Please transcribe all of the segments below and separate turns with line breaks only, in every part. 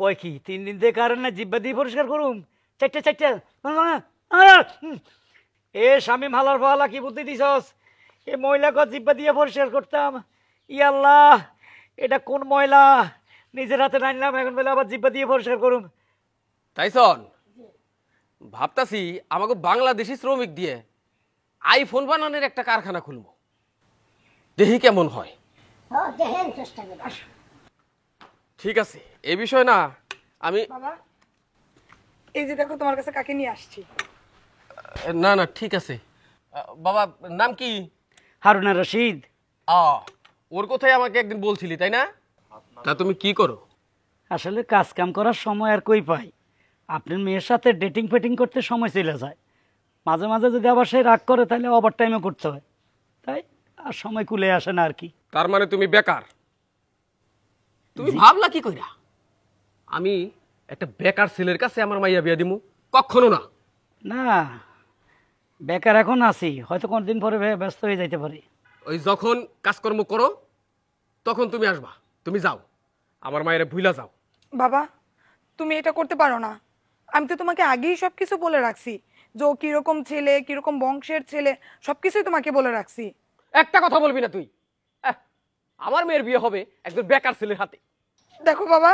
কয় কি তিন দিন থেকে কারেন না জিব্বা দিয়ে পরিষ্কার করুম চারটে চারটে এ স্বামী মালার ফালা কি বুদ্ধি দিছস এ ময়লা কত জিব্বা দিয়ে পরিষ্কার করতাম ই আল্লাহ এটা কোন ময়লা নিজের হাতে নাইলাম এখন বেলা আবার জিব্বা দিয়ে পরিষ্কার করুম
তাইসন ভাবতাছি আমাকে বাংলাদেশি শ্রমিক দিয়ে আইফোন বানানোর একটা কারখানা খুলবো দেখি কেমন হয়
হ্যাঁ, দেখেন চেষ্টা করে
ঠিক আছে এই বিষয় না আমি
বাবা এই যে দেখো তোমার কাছে কাকে নিয়ে আসছি
না না ঠিক আছে বাবা নাম কি হারুনা রশিদ ওর কোথায় আমাকে একদিন বলছিলি তাই না তা তুমি কি করো
আসলে কাজ কাম করার সময় আর কই পাই আপনার মেয়ের সাথে ডেটিং ফেটিং করতে সময় চলে যায় মাঝে মাঝে যদি আবার সে রাগ করে তাহলে ওভার টাইমে করতে হয় তাই আর সময় কুলে আসে না আর কি
তার মানে তুমি বেকার
তুমি ভাবলা কি কইরা আমি একটা বেকার ছেলের কাছে আমার মাইয়া বিয়া দিমু কখনো না না বেকার এখন আছি হয়তো কোনদিন পরে ব্যস্ত হয়ে যাইতে পারি ওই যখন
কাজকর্ম করো তখন তুমি আসবা তুমি যাও আমার মায়ের ভুইলা যাও
বাবা
তুমি এটা করতে পারো না আমি তো তোমাকে আগেই সব কিছু বলে রাখছি যে ও কিরকম ছেলে কিরকম বংশের ছেলে সবকিছুই তোমাকে বলে রাখছি একটা কথা বলবি না তুই আমার মেয়ের বিয়ে হবে একজন বেকার ছেলের হাতে দেখো বাবা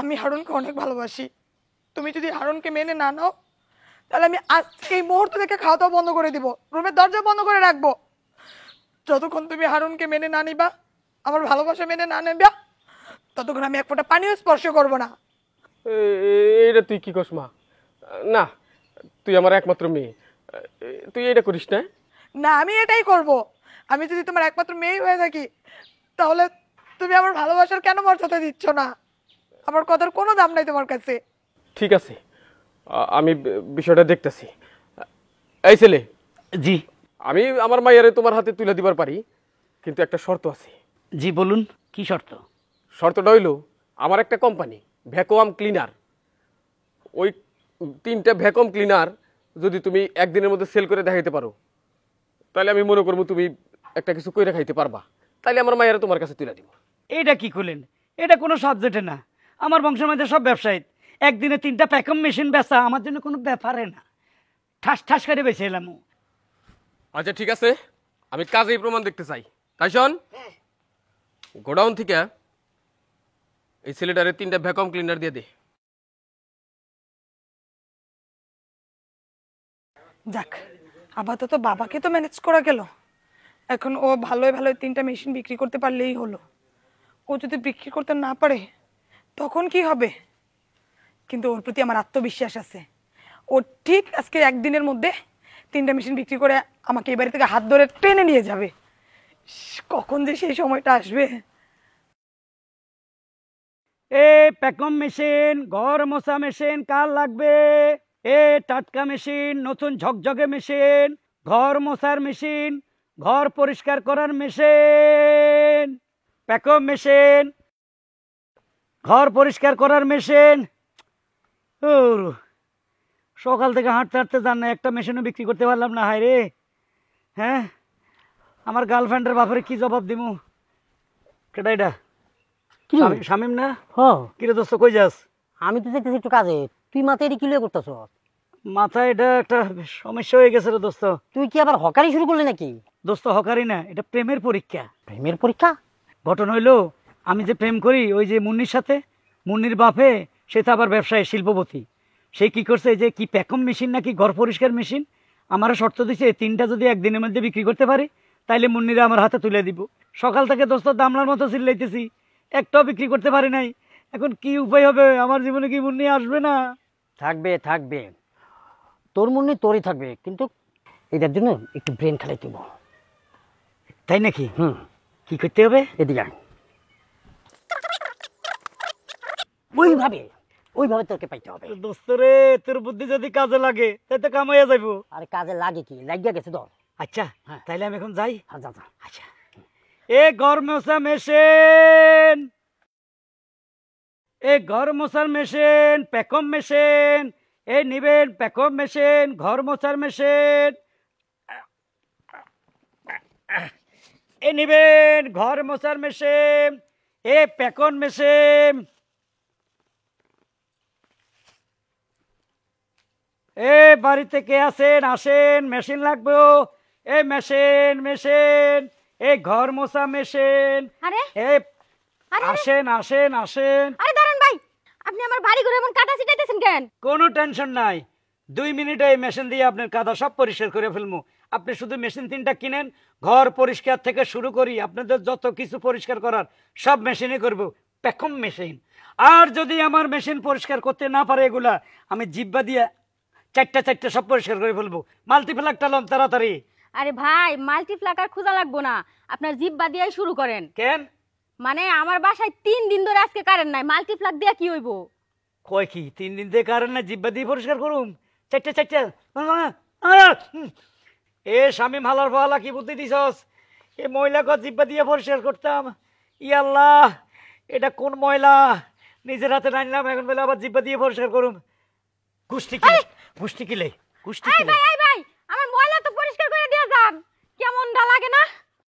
আমি হারুনকে অনেক ভালোবাসি তুমি যদি হারুনকে মেনে না নাও তাহলে আমি এই মুহূর্ত থেকে খাওয়া দাওয়া বন্ধ করে দিব রুমের দরজা বন্ধ করে রাখবো যতক্ষণ তুমি হারুনকে মেনে না নিবা আমার ভালোবাসা মেনে না নেবা ততক্ষণ আমি এক ফোঁটা পানিও স্পর্শ করবো না
এটা তুই কি কস মা না তুই আমার একমাত্র মেয়ে তুই এটা করিস না হ্যাঁ?
না আমি এটাই করব আমি যদি তোমার একমাত্র মেয়ে হয়ে থাকি তাহলে তুমি আমার ভালোবাসার কেন মর্যাদা দিচ্ছ না আমার কথার কোনো দাম নাই তোমার কাছে
ঠিক আছে আমি বিষয়টা দেখতেছি এই ছেলে জি আমি আমার মাইয়ারে তোমার হাতে তুলে দিবার পারি কিন্তু একটা শর্ত আছে জি বলুন কি শর্ত শর্তটা হইল আমার একটা কোম্পানি ভ্যাকুয়াম ক্লিনার ওই তিনটা ভ্যাকুয়াম ক্লিনার যদি তুমি একদিনের মধ্যে সেল করে দেখাইতে পারো তাহলে আমি মনে করবো তুমি একটা কিছু
কইরা খাইতে পারবা তাহলে আমার মায়েরা তোমার কাছে তুলে দিব এটা কি করলেন এটা কোনো সাবজেক্টে না আমার বংশের মধ্যে সব ব্যবসায়ী একদিনে তিনটা প্যাকম মেশিন বেচা আমার জন্য কোনো ব্যাপারে না ঠাস ঠাস করে বেছে এলাম
আচ্ছা ঠিক আছে আমি কাজেই প্রমাণ দেখতে চাই তাই শোন হ্যাঁ। গোডাউন থেকে এই সিলিন্ডারে তিনটা ভ্যাকুম ক্লিনার দিয়ে দে
যাক আপাতত বাবাকে তো ম্যানেজ করা গেল এখন ও ভালোই ভালোই তিনটা মেশিন বিক্রি করতে পারলেই হলো ও যদি বিক্রি করতে না পারে তখন কি হবে কিন্তু ওর প্রতি আমার আত্মবিশ্বাস আছে ও ঠিক আজকে একদিনের মধ্যে তিনটা মেশিন বিক্রি করে আমাকে এই বাড়ি থেকে হাত ধরে ট্রেনে নিয়ে যাবে
কখন যে সেই সময়টা আসবে এ প্যাকম মেশিন ঘর মোছা মেশিন কার লাগবে এ টাটকা মেশিন নতুন ঝকঝকে মেশিন ঘর মোছার মেশিন ঘর পরিষ্কার করার মেশিন প্যাকম মেশিন ঘর পরিষ্কার করার মেশিন সকাল থেকে হাঁটতে হাঁটতে যান না একটা মেশিনও বিক্রি করতে পারলাম না হায় রে হ্যাঁ আমার গার্লফ্রেন্ডের বাপরে কি জবাব দিমু কেটা এটা শামিম না হ কিরে দোস্ত কই যাস আমি তো দেখতেছি একটু কাজে তুই মাথায় এটা কিলো করতেছ মাথায় এটা একটা সমস্যা হয়ে গেছে রে দোস্ত তুই কি আবার হকারি শুরু করলি নাকি দোস্ত হকারি না এটা প্রেমের পরীক্ষা প্রেমের পরীক্ষা ঘটনা হইলো আমি যে প্রেম করি ওই যে মুন্নির সাথে মুন্নির বাপে সে তো আবার ব্যবসায় শিল্পপতি সে কি করছে যে কি প্যাকম মেশিন নাকি ঘর পরিষ্কার মেশিন আমারও শর্ত দিছে তিনটা যদি একদিনের মধ্যে বিক্রি করতে পারি তাইলে মুন্নিরা আমার হাতে তুলে দিব সকাল থেকে দোস্ত দামলার মতো লাইতেছি একটাও বিক্রি করতে পারি নাই এখন কি উপায় হবে আমার জীবনে কি মুন্নি আসবে না থাকবে থাকবে তোর মুন্নি তোরই থাকবে কিন্তু এটার জন্য একটু ব্রেন খেলাই দিব তাই নাকি হুম কি করতে হবে এদিকে ওইভাবে ওইভাবে তোকে পাইতে হবে দোস্ত রে তোর বুদ্ধি যদি কাজে লাগে তাই তো কামাইয়া যাইব আরে কাজে লাগে কি লাগিয়া গেছে ধর আচ্ছা হ্যাঁ তাইলে আমি এখন যাই হ্যাঁ যা যা আচ্ছা এ ঘর মোছা মেশিন এ ঘর মোছার মেশিন প্যাকম মেশিন এ নিবেন প্যাকম মেশিন ঘর মোছার মেশিন এ নিবেন ঘর মশার মেশিন এ পেকন মেশিন এ বাড়িতে কে আসেন আসেন মেশিন লাগবে এ মেশিন মেশিন এ ঘর মশা মেশিন আসেন আসেন আসেন আরে দাঁড়ান ভাই আপনি আমার বাড়ি ঘুরে এমন কাটা ছিটাইতেছেন কেন কোনো টেনশন নাই দুই মিনিটে এই মেশিন দিয়ে আপনার কাদা সব পরিষ্কার করে ফেলবো আপনি শুধু মেশিন তিনটা কিনেন ঘর পরিষ্কার থেকে শুরু করি আপনাদের যত কিছু পরিষ্কার করার সব মেশিনে করব প্যাকম মেশিন আর যদি আমার মেশিন পরিষ্কার করতে না পারে এগুলা আমি জিব্বা দিয়ে চারটা চারটা সব পরিষ্কার করে ফেলবো মাল্টিপ্লাকটা লম তাড়াতাড়ি আরে ভাই মাল্টিপ্লাকার খোঁজা লাগবো না আপনার জিব্বা দিয়েই শুরু করেন কেন মানে আমার বাসায় তিন দিন ধরে আজকে কারেন্ট নাই মাল্টিপ্লাক দিয়ে কি হইব কয় কি তিন দিন ধরে কারেন্ট নাই জিব্বা দিয়ে পরিষ্কার করুম চারটা চারটা এ স্বামী মালার ফালা কি বুদ্ধি দিছস এ মহিলাকে জিব্বা দিয়ে পরিষ্কার করতাম ই আল্লাহ এটা কোন ময়লা নিজের হাতে রান্নাম এখন বেলা আবার জিব্বা দিয়ে পরিষ্কার করুম কুষ্টি কিলে গুষ্টি কিলে গুষ্টি কিলে